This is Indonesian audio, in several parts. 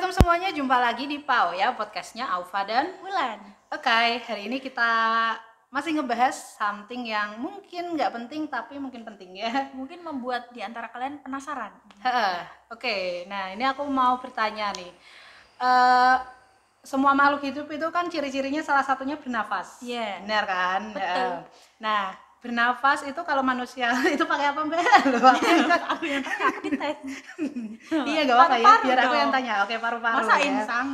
Assalamualaikum semuanya, jumpa lagi di PAO ya, podcastnya Alfa dan Wulan. Oke, okay, hari ini kita masih ngebahas something yang mungkin nggak penting tapi mungkin penting ya. Mungkin membuat di antara kalian penasaran. Oke, okay, nah ini aku mau bertanya nih. Uh, semua makhluk hidup itu kan ciri-cirinya salah satunya bernafas. Iya. Yeah. Benar kan? Betul. Nah, bernafas itu kalau manusia itu pakai apa mbak? Iya, aku yang tanya iya gak apa-apa ya biar aku yang tanya oke paru-paru masa ya. insang?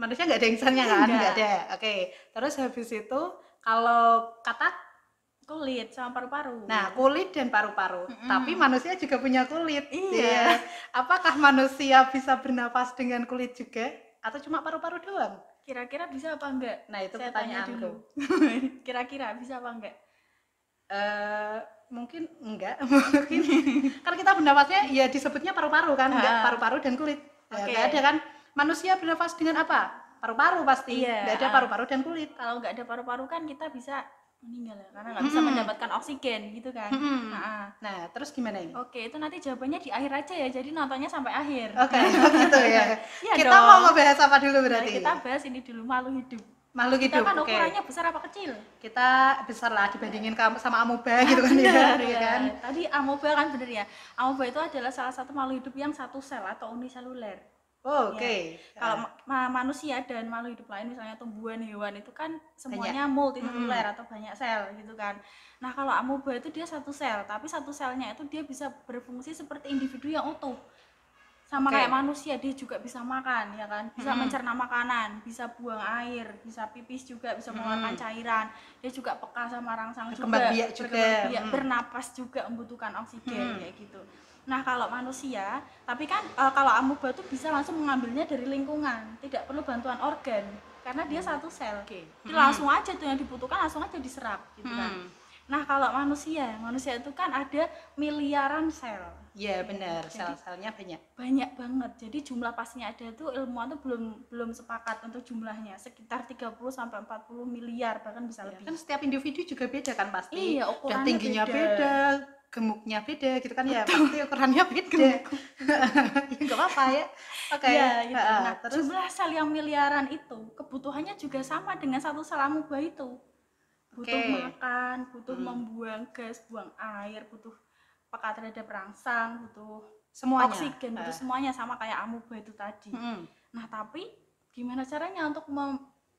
manusia nggak ada insangnya kan? nggak ada oke terus habis itu kalau kata kulit sama paru-paru nah kulit dan paru-paru tapi manusia juga punya kulit iya. iya apakah manusia bisa bernafas dengan kulit juga? atau cuma paru-paru doang? kira-kira bisa apa enggak? Nah itu pertanyaan pertanyaanku. Kira-kira bisa apa enggak? Uh, mungkin enggak, mungkin karena kita bernafasnya ya disebutnya paru-paru kan, enggak paru-paru dan kulit. Okay. Ya, ada kan? Manusia bernafas dengan apa? Paru-paru pasti. Iya, enggak ada paru-paru dan kulit. Kalau enggak ada paru-paru kan kita bisa meninggal ya karena nggak bisa mendapatkan oksigen gitu kan -hmm. nah, nah terus gimana ini oke itu nanti jawabannya di akhir aja ya jadi nontonnya sampai akhir oke okay, oh gitu ya, ya kita dong. mau ngebahas apa dulu berarti nah, kita bahas ini dulu malu hidup Malu hidup kita kan okay. ukurannya besar apa kecil kita besar lah dibandingin kamu sama amoeba gitu kan Iya ya, ya. kan tadi amoeba kan bener ya amoeba itu adalah salah satu malu hidup yang satu sel atau uniseluler Oh, iya. Oke. Okay. Ya. Kalau ma manusia dan makhluk hidup lain, misalnya tumbuhan, hewan itu kan semuanya multiseluler hmm. atau banyak sel gitu kan. Nah kalau amoeba itu dia satu sel, tapi satu selnya itu dia bisa berfungsi seperti individu yang utuh. Sama okay. kayak manusia dia juga bisa makan ya kan, bisa hmm. mencerna makanan, bisa buang air, bisa pipis juga, bisa hmm. mengeluarkan cairan. Dia juga peka sama rangsang juga, biak juga. hmm. bernapas juga membutuhkan oksigen hmm. kayak gitu. Nah, kalau manusia, tapi kan e, kalau amuba itu bisa langsung mengambilnya dari lingkungan, tidak perlu bantuan organ karena dia hmm. satu sel. Okay. Jadi hmm. langsung aja tuh yang dibutuhkan langsung aja diserap gitu kan. hmm. kan. Nah, kalau manusia, manusia itu kan ada miliaran sel. Iya, benar. Sel-selnya banyak. Banyak banget. Jadi jumlah pastinya ada tuh ilmuwan itu belum belum sepakat untuk jumlahnya, sekitar 30 sampai 40 miliar bahkan bisa iya. lebih. Kan setiap individu juga beda kan pasti. Iya, ukurannya Udah tingginya beda. beda gemuknya beda gitu kan ya pasti ukurannya beda ya nggak apa-apa ya oke okay. ya, gitu. nah, terus jumlah sel yang miliaran itu kebutuhannya juga sama dengan satu sel amuba itu butuh okay. makan butuh hmm. membuang gas buang air butuh peka terhadap rangsang butuh semuanya oksigen butuh uh. semuanya sama kayak amuba itu tadi hmm. nah tapi gimana caranya untuk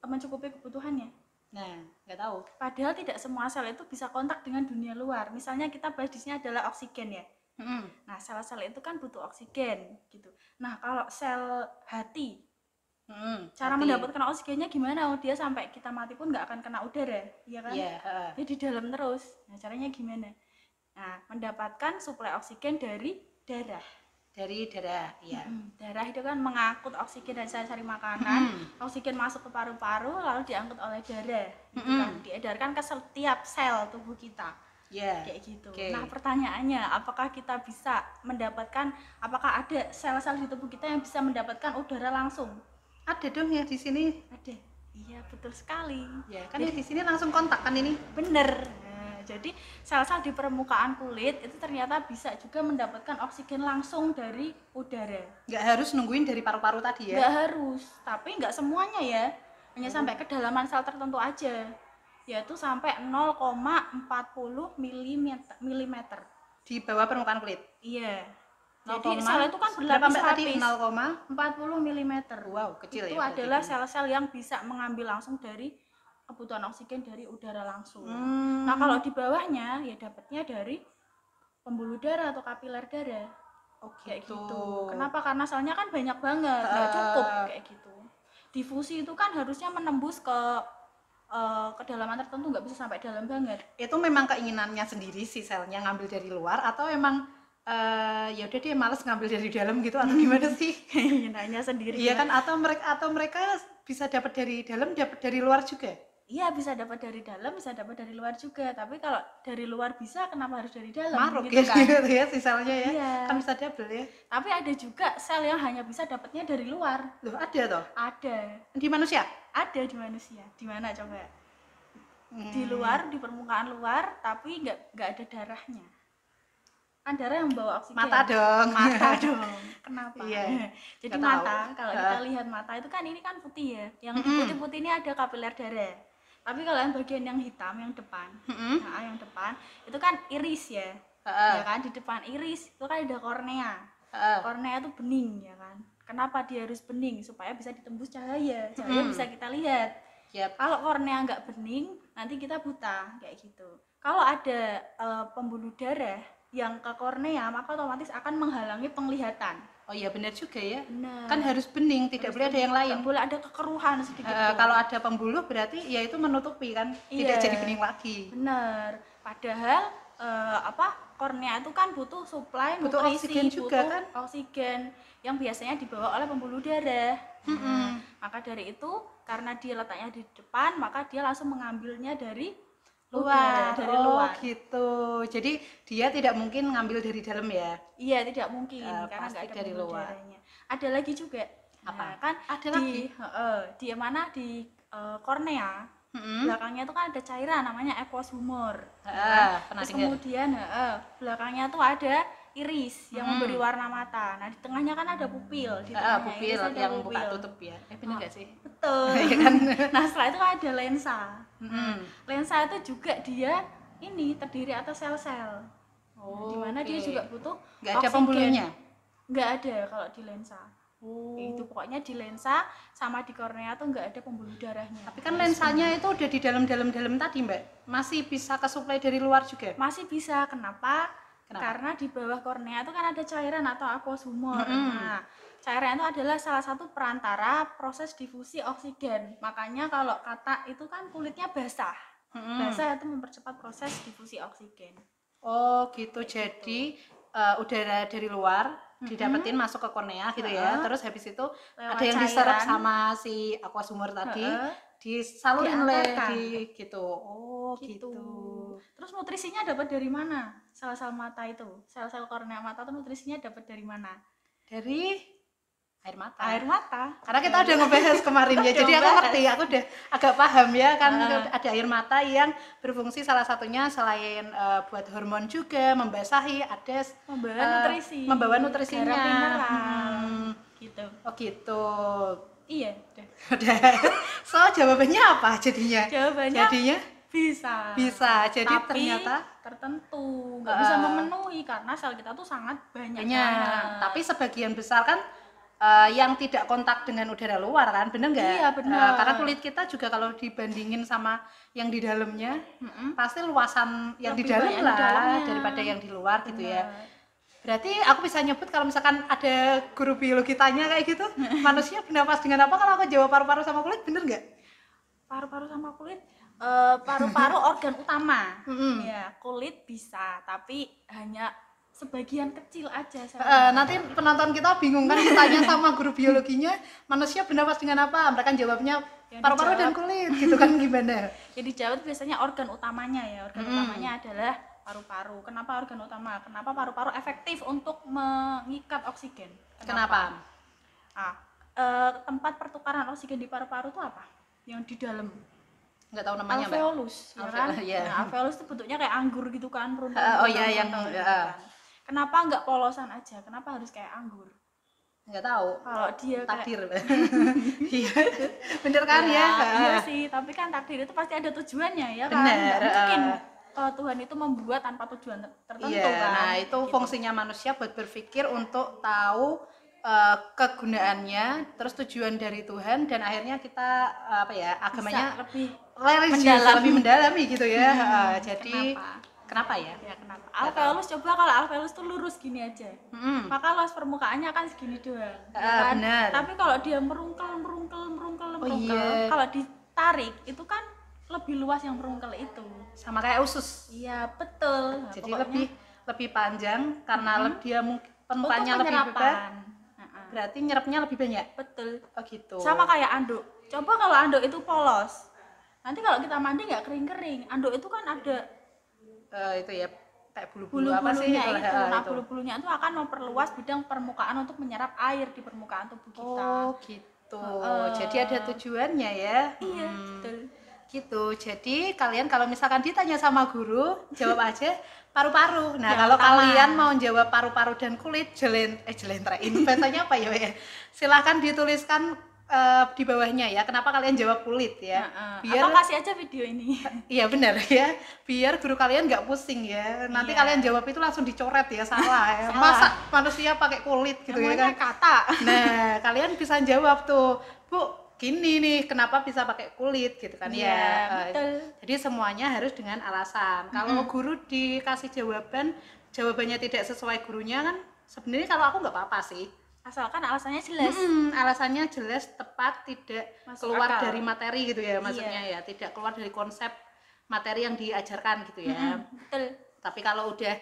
mencukupi kebutuhannya Nah, nggak tahu. Padahal tidak semua sel itu bisa kontak dengan dunia luar. Misalnya kita bahas adalah oksigen ya. Hmm. Nah, sel-sel itu kan butuh oksigen gitu. Nah, kalau sel hati, hmm, cara hati. mendapatkan oksigennya gimana? Oh, dia sampai kita mati pun nggak akan kena udara, ya kan? Yeah, iya, uh. Dia di dalam terus. Nah, caranya gimana? Nah, mendapatkan suplai oksigen dari darah dari darah ya darah itu kan mengangkut oksigen dan sari-sari makanan hmm. oksigen masuk ke paru-paru lalu diangkut oleh darah hmm. kan diedarkan ke setiap sel tubuh kita yeah. kayak gitu okay. nah pertanyaannya apakah kita bisa mendapatkan apakah ada sel-sel di tubuh kita yang bisa mendapatkan udara langsung ada dong ya di sini ada iya betul sekali ya kan ya di sini langsung kontak kan ini bener jadi sel-sel di permukaan kulit itu ternyata bisa juga mendapatkan oksigen langsung dari udara. Nggak harus nungguin dari paru-paru tadi ya? Nggak harus, tapi nggak semuanya ya. Hanya hmm. sampai kedalaman sel tertentu aja, yaitu sampai 0,40 mm. Di bawah permukaan kulit? Iya. 0, Jadi sel itu kan berlapis-lapis. 0,40 mm. Wow, kecil itu ya. Itu adalah sel-sel yang bisa mengambil langsung dari kebutuhan oksigen dari udara langsung. Hmm. Nah, kalau di bawahnya ya dapatnya dari pembuluh darah atau kapiler darah. Oke, oh, okay, gitu. gitu. Kenapa? Karena soalnya kan banyak banget, nggak uh. cukup kayak gitu. Difusi itu kan harusnya menembus ke uh, kedalaman tertentu, nggak bisa sampai dalam banget. Itu memang keinginannya sendiri sih selnya ngambil dari luar atau emang uh, ya udah dia males ngambil dari dalam gitu atau gimana sih? Keinginannya sendiri. Iya ya. kan? Atau mereka atau mereka bisa dapat dari dalam, dapat dari luar juga? Iya bisa dapat dari dalam, bisa dapat dari luar juga. Tapi kalau dari luar bisa, kenapa harus dari dalam? Maruk gitu ya, kan? gitu ya, si selnya ya. Iya. Kan bisa double ya. Tapi ada juga sel yang hanya bisa dapatnya dari luar. Loh ada toh? Ada. Di manusia? Ada di manusia. Di mana coba? Hmm. Di luar, di permukaan luar, tapi nggak nggak ada darahnya kan darah yang bawa oksigen mata dong mata dong kenapa iya. jadi Gak mata kalau kita lihat mata itu kan ini kan putih ya yang putih-putih ini ada kapiler darah tapi kalau yang bagian yang hitam yang depan mm-hmm. yang depan itu kan iris ya uh-uh. ya kan di depan iris itu kan ada kornea uh-uh. kornea itu bening ya kan kenapa dia harus bening supaya bisa ditembus cahaya cahaya mm bisa kita lihat yep. kalau kornea nggak bening nanti kita buta kayak gitu kalau ada uh, pembuluh darah yang ke kornea maka otomatis akan menghalangi penglihatan Oh iya benar juga ya. Benar. Kan harus bening, tidak harus boleh ada yang lain. boleh ada kekeruhan sedikit. E, kalau ada pembuluh berarti ya itu menutupi kan, iya. tidak jadi bening lagi. Benar. Padahal e, apa kornea itu kan butuh suplai butuh nutrisi, oksigen juga butuh kan? Oksigen yang biasanya dibawa oleh pembuluh darah. Hmm. -hmm. maka dari itu karena dia letaknya di depan, maka dia langsung mengambilnya dari luar dari oh, luar gitu jadi dia tidak mungkin ngambil dari dalam ya iya tidak mungkin uh, karena pasti ada dari luar ada lagi juga nah, apa nah, kan ada di, lagi uh, di mana di uh, kornea hmm belakangnya itu kan ada cairan namanya aquas humor uh, kan? Terus kemudian uh, belakangnya tuh ada iris yang hmm. memberi warna mata. Nah di tengahnya kan ada pupil, di ah, tengahnya ah, pupil ada yang pupil. buka tutup ya. Eh benar nggak ah, oh, sih? Betul. Iya kan? nah setelah itu kan ada lensa. Hmm. Nah, lensa itu juga dia ini terdiri atas sel-sel. Oh, di dimana okay. dia juga butuh nggak ada pembuluhnya? Nggak ada kalau di lensa. Oh. Itu pokoknya di lensa sama di kornea tuh nggak ada pembuluh darahnya. Tapi kan lensanya itu udah di dalam-dalam dalam tadi, Mbak. Masih bisa ke kesuplai dari luar juga? Masih bisa. Kenapa? Kenapa? Karena di bawah kornea itu kan ada cairan atau aquasumor. Mm -hmm. Nah, cairan itu adalah salah satu perantara proses difusi oksigen. Makanya kalau kata itu kan kulitnya basah. Mm -hmm. Basah itu mempercepat proses difusi oksigen. Oh, gitu. Kayak gitu. Jadi uh, udara dari luar didapetin hmm masuk ke kornea gitu uh-huh. ya terus habis itu Lewat ada yang diserap sama si aquasumur tadi uh-huh. disalurin oleh gitu oh gitu, gitu. Terus nutrisinya dapat dari mana? Sel-sel mata itu, sel-sel kornea mata itu nutrisinya dapat dari mana? Dari air mata. Air mata. Karena kita udah ngebahas kemarin ya. jadi aku ngerti, aku udah agak paham ya kan uh. ada air mata yang berfungsi salah satunya selain uh, buat hormon juga, membasahi, ada membawa uh, nutrisi. Membawa nutrisinya. Hmm. Gitu. Oh gitu. Iya, udah. udah. so jawabannya apa jadinya? Jawabannya jadinya bisa bisa jadi tapi, ternyata tertentu nggak uh, bisa eh. memenuhi karena sel kita tuh sangat banyak banyak tapi sebagian besar kan uh, yang tidak kontak dengan udara luar kan bener nggak? Iya eh, bener Uh, karena kulit kita juga kalau dibandingin sama yang di dalamnya mm-hmm. pasti luasan yang di dalam lah di daripada yang di luar bener. gitu ya. Berarti aku bisa nyebut kalau misalkan ada guru biologi tanya kayak gitu manusia bernapas dengan apa kalau aku jawab paru-paru sama kulit bener nggak? Paru-paru sama kulit Eh, paru-paru uh, organ utama mm-hmm. ya kulit bisa tapi hanya sebagian kecil aja uh, nanti penonton kita bingung kan ditanya sama guru biologinya manusia bernapas dengan apa mereka jawabnya ya, paru-paru dan kulit gitu kan gimana jadi ya, jawab biasanya organ utamanya ya organ mm utamanya adalah paru-paru kenapa organ utama kenapa paru-paru efektif untuk mengikat oksigen kenapa, kenapa? Ah, uh, tempat pertukaran oksigen di paru-paru itu apa yang di dalam nggak tahu namanya alveolus, mbak. Ya kan? Alveolus, iya. Nah, alveolus itu bentuknya kayak anggur gitu kan, runtuh. Ah, uh, oh gitu iya kan, yang uh. kan. Kenapa nggak polosan aja? Kenapa harus kayak anggur? Nggak tahu. Kalau dia takdir. Iya. Bener kan ya? ya? Iya ah. sih, tapi kan takdir itu pasti ada tujuannya ya kan. Bener. mungkin uh, Tuhan itu membuat tanpa tujuan tertentu yeah, kan. Nah, itu gitu. fungsinya manusia buat berpikir untuk tahu uh, kegunaannya, terus tujuan dari Tuhan dan akhirnya kita apa ya agamanya lebih Larry mendalami. lebih mendalami gitu ya. uh, jadi kenapa? kenapa ya? Ya kenapa? Alveolus coba kalau alveolus tuh lurus gini aja. Hmm. Maka luas permukaannya akan segini doang. Uh, ya ah, kan? Benar. Tapi kalau dia merungkel merungkel merungkel oh, merungkel, oh, iya. kalau ditarik itu kan lebih luas yang merungkel itu. Sama kayak usus. Iya, betul. Nah, jadi pokoknya, lebih lebih panjang karena hmm. dia mungkin penumpangnya lebih beban. Berarti nyerapnya lebih banyak. Betul. Oh gitu. Sama kayak anduk. Coba kalau anduk itu polos nanti kalau kita mandi nggak kering-kering anduk itu kan ada uh, itu ya kayak bulu-bulu apa sih itu, itu. Ya, nah itu. bulu-bulunya itu akan memperluas bidang permukaan untuk menyerap air di permukaan tubuh kita oh gitu uh, jadi ada tujuannya ya iya hmm. betul gitu jadi kalian kalau misalkan ditanya sama guru jawab aja paru-paru nah ya, kalau kalian mau jawab paru-paru dan kulit jelen eh jelentre ini apa ya silahkan dituliskan uh, di bawahnya ya kenapa kalian jawab kulit ya biar Atau kasih aja video ini iya benar ya biar guru kalian nggak pusing ya nanti yeah. kalian jawab itu langsung dicoret ya salah ya masa manusia pakai kulit gitu Namanya ya kan kata nah kalian bisa jawab tuh bu gini nih kenapa bisa pakai kulit gitu kan yeah, ya iya, eh, betul. jadi semuanya harus dengan alasan kalau mm -hmm. guru dikasih jawaban jawabannya tidak sesuai gurunya kan sebenarnya kalau aku nggak apa-apa sih asalkan alasannya jelas hmm, alasannya jelas tepat tidak Masuk keluar akal. dari materi gitu ya maksudnya iya. ya tidak keluar dari konsep materi yang diajarkan gitu ya hmm, betul tapi kalau udah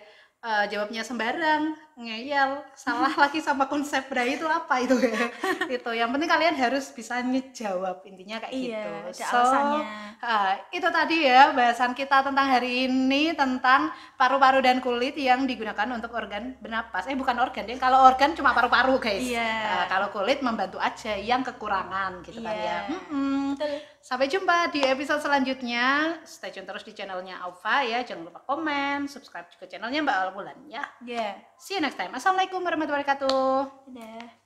uh, jawabnya sembarang, ngeyel, salah lagi sama konsep bra itu apa itu ya. itu yang penting kalian harus bisa ngejawab intinya kayak iya, gitu. so, Uh, itu tadi ya bahasan kita tentang hari ini tentang paru-paru dan kulit yang digunakan untuk organ bernapas. Eh bukan organ deh, kalau organ cuma paru-paru guys. Iya. Uh, kalau kulit membantu aja yang kekurangan gitu kan iya. kan ya. Sampai jumpa di episode selanjutnya. Stay tune terus di channelnya Alpha ya. Jangan lupa komen, subscribe juga channelnya Mbak Alfa bulan ya. Ya. Yeah. See you next time. Assalamualaikum warahmatullahi wabarakatuh. Dadah.